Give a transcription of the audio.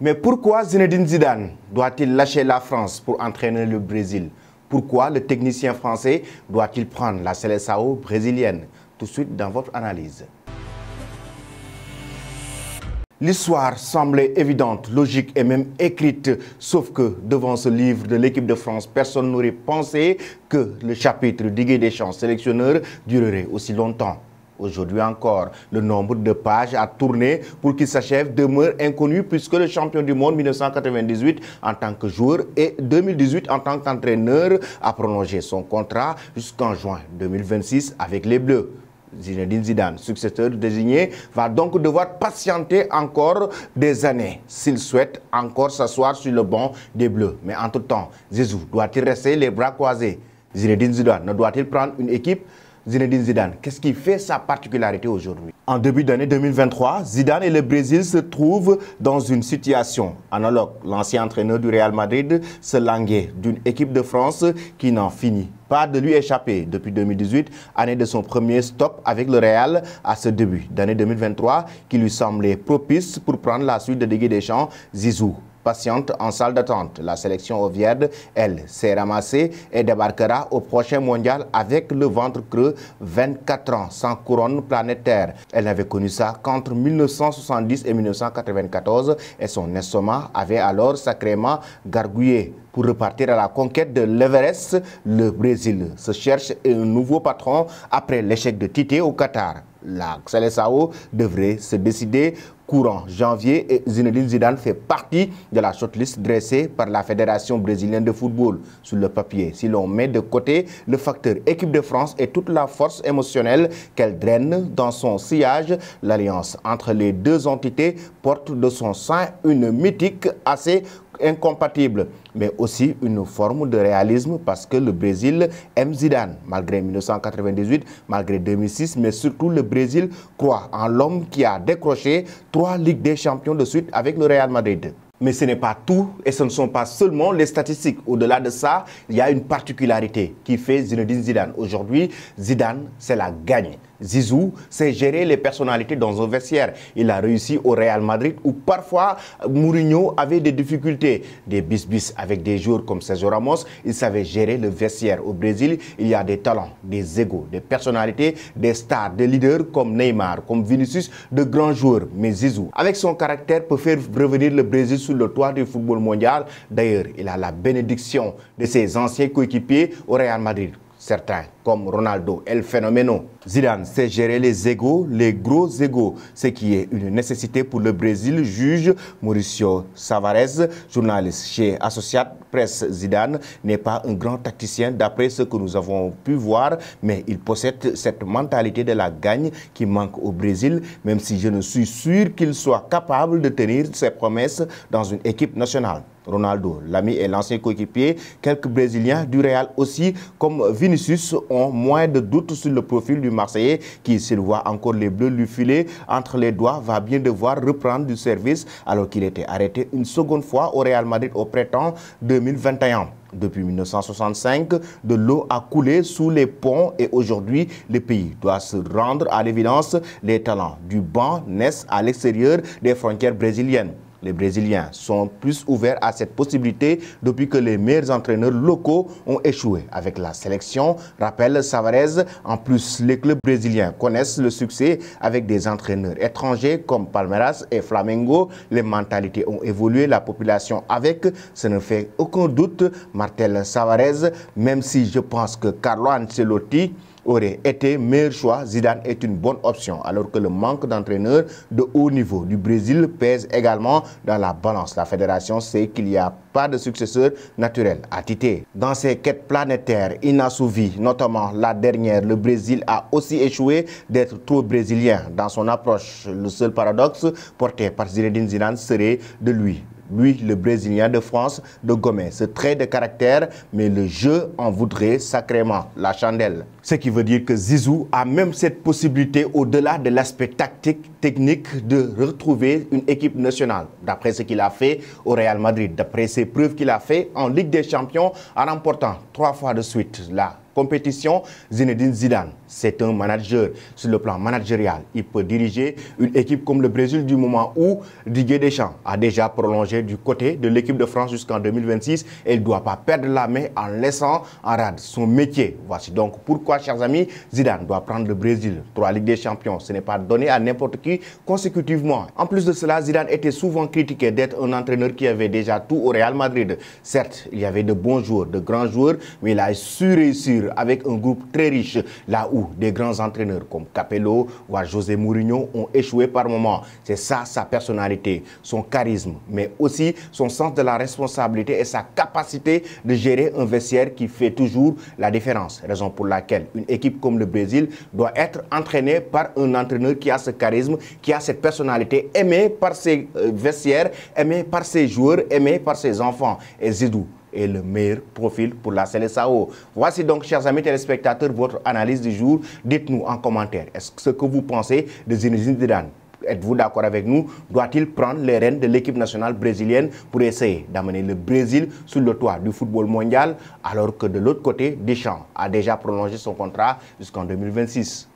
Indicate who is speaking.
Speaker 1: Mais pourquoi Zinedine Zidane doit-il lâcher la France pour entraîner le Brésil Pourquoi le technicien français doit-il prendre la CLSAO brésilienne Tout de suite dans votre analyse. L'histoire semblait évidente, logique et même écrite, sauf que devant ce livre de l'équipe de France, personne n'aurait pensé que le chapitre d'Igué champs sélectionneur, durerait aussi longtemps. Aujourd'hui encore, le nombre de pages à tourner pour qu'il s'achève demeure inconnu puisque le champion du monde 1998 en tant que joueur et 2018 en tant qu'entraîneur a prolongé son contrat jusqu'en juin 2026 avec les Bleus. Zinedine Zidane, successeur désigné, va donc devoir patienter encore des années s'il souhaite encore s'asseoir sur le banc des Bleus. Mais entre-temps, Zizou doit-il rester les bras croisés Zinedine Zidane ne doit-il prendre une équipe Zinedine Zidane. Qu'est-ce qui fait sa particularité aujourd'hui En début d'année 2023, Zidane et le Brésil se trouvent dans une situation analogue. L'ancien entraîneur du Real Madrid se languait d'une équipe de France qui n'en finit pas de lui échapper depuis 2018, année de son premier stop avec le Real à ce début d'année 2023 qui lui semblait propice pour prendre la suite de Didier des Zizou en salle d'attente. La sélection ovierde, elle, s'est ramassée et débarquera au prochain mondial avec le ventre creux, 24 ans, sans couronne planétaire. Elle n'avait connu ça qu'entre 1970 et 1994 et son estomac avait alors sacrément gargouillé pour repartir à la conquête de l'Everest, le Brésil se cherche un nouveau patron après l'échec de Tite au Qatar. La Sao devrait se décider courant janvier et Zinedine Zidane fait partie de la shortlist dressée par la Fédération brésilienne de football sur le papier. Si l'on met de côté le facteur équipe de France et toute la force émotionnelle qu'elle draine dans son sillage, l'alliance entre les deux entités porte de son sein une mythique assez incompatible, mais aussi une forme de réalisme parce que le Brésil aime Zidane, malgré 1998, malgré 2006, mais surtout le Brésil croit en l'homme qui a décroché trois Ligues des Champions de suite avec le Real Madrid. Mais ce n'est pas tout et ce ne sont pas seulement les statistiques. Au-delà de ça, il y a une particularité qui fait Zinedine Zidane. Aujourd'hui, Zidane, c'est la gagne. Zizou, sait gérer les personnalités dans un vestiaire. Il a réussi au Real Madrid où parfois Mourinho avait des difficultés, des bis-bis avec des joueurs comme Sergio Ramos. Il savait gérer le vestiaire. Au Brésil, il y a des talents, des égaux, des personnalités, des stars, des leaders comme Neymar, comme Vinicius, de grands joueurs. Mais Zizou, avec son caractère, peut faire revenir le Brésil sur le toit du football mondial. D'ailleurs, il a la bénédiction de ses anciens coéquipiers au Real Madrid. Certains comme Ronaldo, El Fenomeno. Zidane sait gérer les égaux, les gros égaux, ce qui est une nécessité pour le Brésil, juge Mauricio Savarez, journaliste chez Associate Press. Zidane, n'est pas un grand tacticien d'après ce que nous avons pu voir, mais il possède cette mentalité de la gagne qui manque au Brésil, même si je ne suis sûr qu'il soit capable de tenir ses promesses dans une équipe nationale. Ronaldo, l'ami et l'ancien coéquipier, quelques Brésiliens du Real aussi, comme Vinicius, ont moins de doutes sur le profil du Marseillais qui, s'il voit encore les Bleus lui filer entre les doigts, va bien devoir reprendre du service alors qu'il était arrêté une seconde fois au Real Madrid au printemps 2021. Depuis 1965, de l'eau a coulé sous les ponts et aujourd'hui, le pays doit se rendre à l'évidence. Les talents du banc naissent à l'extérieur des frontières brésiliennes. Les Brésiliens sont plus ouverts à cette possibilité depuis que les meilleurs entraîneurs locaux ont échoué avec la sélection, rappelle Savarez. En plus, les clubs brésiliens connaissent le succès avec des entraîneurs étrangers comme Palmeiras et Flamengo. Les mentalités ont évolué, la population avec. Ce ne fait aucun doute, Martel Savarez, même si je pense que Carlo Ancelotti aurait été meilleur choix, Zidane est une bonne option, alors que le manque d'entraîneurs de haut niveau du Brésil pèse également dans la balance. La fédération sait qu'il n'y a pas de successeur naturel à Tite. Dans ses quêtes planétaires inassouvies, notamment la dernière, le Brésil a aussi échoué d'être trop brésilien. Dans son approche, le seul paradoxe porté par Zinedine Zidane serait de lui lui, le Brésilien de France, de Gomez. Ce trait de caractère, mais le jeu en voudrait sacrément la chandelle. Ce qui veut dire que Zizou a même cette possibilité, au-delà de l'aspect tactique, technique, de retrouver une équipe nationale, d'après ce qu'il a fait au Real Madrid, d'après ses preuves qu'il a fait en Ligue des Champions en remportant trois fois de suite la compétition, Zinedine Zidane, c'est un manager. Sur le plan managérial, il peut diriger une équipe comme le Brésil du moment où Didier Deschamps a déjà prolongé du côté de l'équipe de France jusqu'en 2026. Et il ne doit pas perdre la main en laissant en rade son métier. Voici donc pourquoi, chers amis, Zidane doit prendre le Brésil. Trois Ligues des Champions, ce n'est pas donné à n'importe qui consécutivement. En plus de cela, Zidane était souvent critiqué d'être un entraîneur qui avait déjà tout au Real Madrid. Certes, il y avait de bons joueurs, de grands joueurs, mais il a su réussir avec un groupe très riche, là où des grands entraîneurs comme Capello ou José Mourinho ont échoué par moments. C'est ça sa personnalité, son charisme, mais aussi son sens de la responsabilité et sa capacité de gérer un vestiaire qui fait toujours la différence. Raison pour laquelle une équipe comme le Brésil doit être entraînée par un entraîneur qui a ce charisme, qui a cette personnalité, aimée par ses euh, vestiaires, aimée par ses joueurs, aimée par ses enfants. Et Zidou est le meilleur profil pour la CELESAO. Voici donc, chers amis téléspectateurs, votre analyse du jour. Dites-nous en commentaire, est-ce que ce que vous pensez de Zinedine Zidane Êtes-vous d'accord avec nous Doit-il prendre les rênes de l'équipe nationale brésilienne pour essayer d'amener le Brésil sur le toit du football mondial alors que de l'autre côté, Deschamps a déjà prolongé son contrat jusqu'en 2026